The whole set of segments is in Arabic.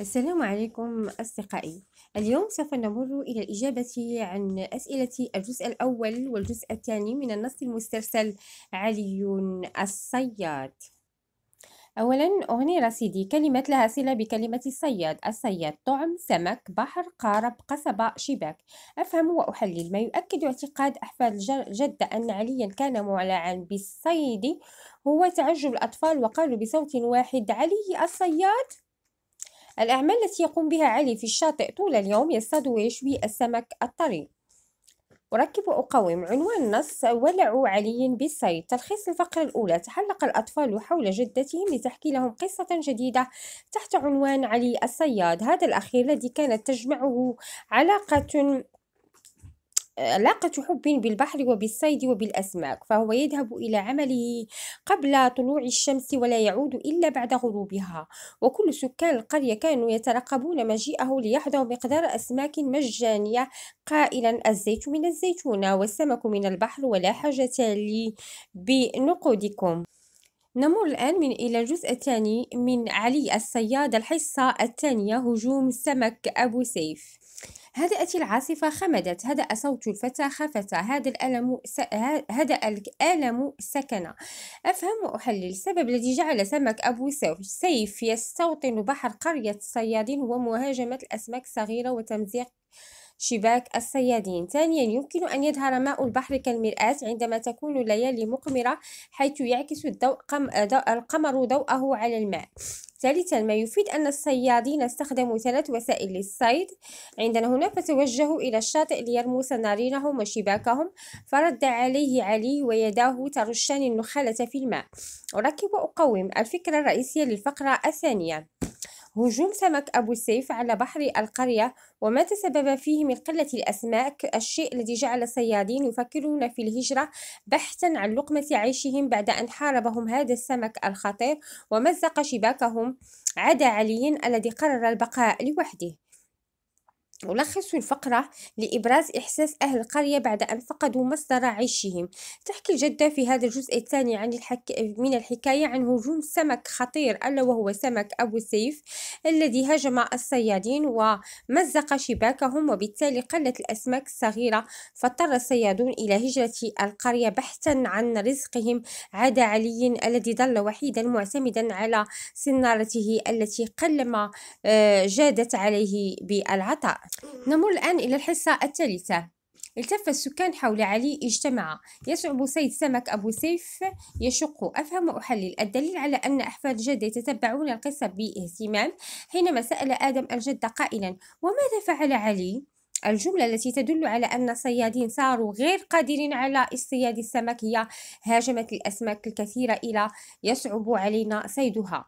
السلام عليكم أصدقائي اليوم سوف نمر إلى الإجابة عن أسئلة الجزء الأول والجزء الثاني من النص المسترسل علي الصياد أولا أغني رصيدي كلمة لها صلة بكلمة الصياد الصياد طعم سمك بحر قارب قصبة شباك أفهم وأحلل ما يؤكد اعتقاد أحفاد جدة أن عليا كان معلعا بالصيد هو تعجب الأطفال وقالوا بصوت واحد علي الصياد الأعمال التي يقوم بها علي في الشاطئ طول اليوم يصطاد ويشوي السمك الطري أركب وأقوم عنوان النص ولع علي بالصيد تلخيص الفقرة الأولى تحلق الأطفال حول جدتهم لتحكي لهم قصة جديدة تحت عنوان علي الصياد هذا الأخير الذي كانت تجمعه علاقة علاقة حب بالبحر وبالصيد وبالأسماك فهو يذهب إلى عمله قبل طلوع الشمس ولا يعود إلا بعد غروبها وكل سكان القرية كانوا يترقبون مجيئه ليحظوا مقدار أسماك مجانية قائلا الزيت من الزيتونة والسمك من البحر ولا حاجة لي بنقودكم نمر الآن من إلى الجزء الثاني من علي الصياد الحصة الثانية هجوم سمك أبو سيف هدأت العاصفة خمدت هدأ صوت الفتى خفت هذا الألم س... هدأ الألم سكن أفهم وأحلل السبب الذي جعل سمك أبو سيف يستوطن بحر قرية الصيادين هو مهاجمة الأسماك الصغيرة وتمزيق شباك الصيادين ثانيا يمكن أن يظهر ماء البحر كالمرآة عندما تكون الليالي مقمرة حيث يعكس الضوء قم... القمر ضوءه على الماء ثالثا ما يفيد أن الصيادين استخدموا ثلاث وسائل للصيد عندنا هنا فتوجهوا إلى الشاطئ ليرموا سنارينهم وشباكهم فرد عليه علي ويداه ترشان النخالة في الماء أركب وأقوم الفكرة الرئيسية للفقرة الثانية هجوم سمك أبو السيف على بحر القرية وما تسبب فيه من قلة الأسماك الشيء الذي جعل الصيادين يفكرون في الهجرة بحثا عن لقمة عيشهم بعد أن حاربهم هذا السمك الخطير ومزق شباكهم عدا علي الذي قرر البقاء لوحده ملخص الفقرة لإبراز إحساس أهل القرية بعد أن فقدوا مصدر عيشهم تحكي الجدة في هذا الجزء الثاني عن الحك... من الحكاية عن هجوم سمك خطير ألا وهو سمك أبو السيف الذي هاجم الصيادين ومزق شباكهم وبالتالي قلت الأسماك الصغيرة فاضطر الصيادون إلى هجرة القرية بحثا عن رزقهم عدا علي الذي ظل وحيدا معتمدا على سنارته التي قلما آه، جادت عليه بالعطاء نمر الآن إلى الحصة الثالثة التف السكان حول علي اجتمعا يصعب صيد سمك أبو سيف يشق أفهم وأحلل الدليل على أن أحفاد جدي يتتبعون القصة باهتمام حينما سأل آدم الجد قائلا وماذا فعل علي؟ الجملة التي تدل على أن الصيادين صاروا غير قادرين على اصطياد السمك هي هاجمت الأسماك الكثيرة إلى يصعب علينا صيدها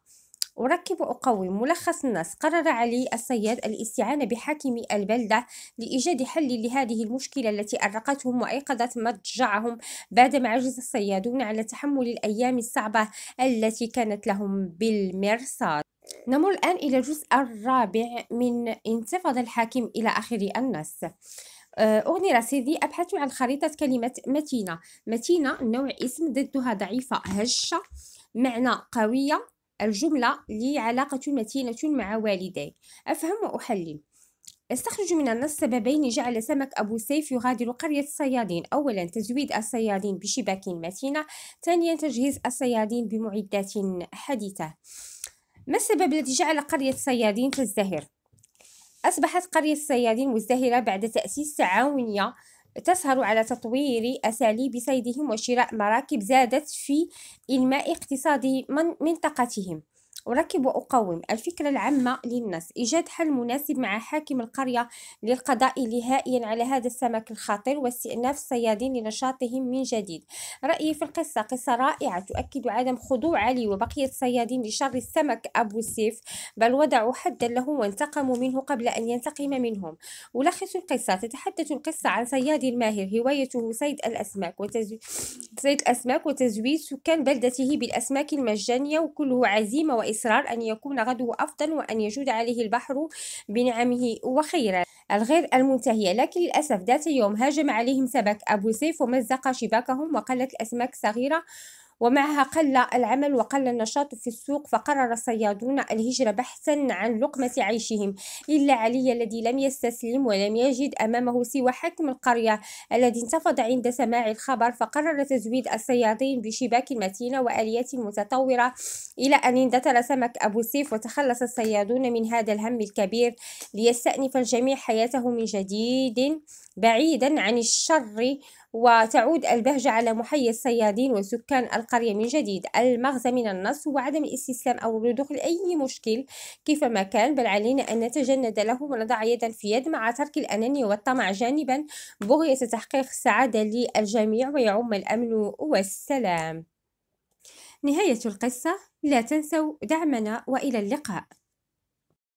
أركب وأقوي ملخص النص قرر علي الصياد الاستعانة بحاكم البلدة لإيجاد حل لهذه المشكلة التي أرقتهم وأيقظت مضجعهم بعدما عجز الصيادون على تحمل الأيام الصعبة التي كانت لهم بالمرصاد نمر الآن إلى الجزء الرابع من انتفض الحاكم إلى آخر النص آه، أغني رصيدي أبحث عن خريطة كلمة متينة متينة نوع اسم ضدها ضعيفة هشة معنى قوية الجملة لي علاقة متينة مع والدي أفهم وأحلل استخرج من النص سببين جعل سمك أبو سيف يغادر قرية الصيادين أولا تزويد الصيادين بشباك متينة ثانيا تجهيز الصيادين بمعدات حديثة ما السبب الذي جعل قرية الصيادين تزدهر؟ أصبحت قرية الصيادين مزدهرة بعد تأسيس تعاونية تسهر على تطوير أساليب صيدهم وشراء مراكب زادت في إنماء اقتصاد من منطقتهم أركب وأقوم الفكرة العامة للناس إيجاد حل مناسب مع حاكم القرية للقضاء نهائيا على هذا السمك الخطير واستئناف الصيادين لنشاطهم من جديد رأيي في القصة قصة رائعة تؤكد عدم خضوع علي وبقية الصيادين لشر السمك أبو السيف بل وضعوا حدا له وانتقموا منه قبل أن ينتقم منهم ألخص القصة تتحدث القصة عن صياد ماهر هوايته صيد الأسماك وتزويد صيد الأسماك وتزويد سكان بلدته بالأسماك المجانية وكله عزيمة وإصرار الإصرار أن يكون غده أفضل وأن يجود عليه البحر بنعمه وخيرا الغير المنتهية لكن للأسف ذات يوم هاجم عليهم سمك أبو سيف ومزق شباكهم وقلت الأسماك صغيرة ومعها قل العمل وقل النشاط في السوق فقرر الصيادون الهجرة بحثا عن لقمة عيشهم إلا علي الذي لم يستسلم ولم يجد أمامه سوى حاكم القرية الذي انتفض عند سماع الخبر فقرر تزويد الصيادين بشباك متينة وآليات متطورة إلى أن اندثر سمك أبو سيف وتخلص الصيادون من هذا الهم الكبير ليستأنف الجميع حياته من جديد بعيدا عن الشر وتعود البهجة على محي الصيادين وسكان القرية من جديد المغزى من النص هو عدم الاستسلام أو الرضوخ لأي مشكل كيفما كان بل علينا أن نتجند له ونضع يدا في يد مع ترك الأنانية والطمع جانبا بغية تحقيق السعادة للجميع ويعم الأمن والسلام نهاية القصة لا تنسوا دعمنا وإلى اللقاء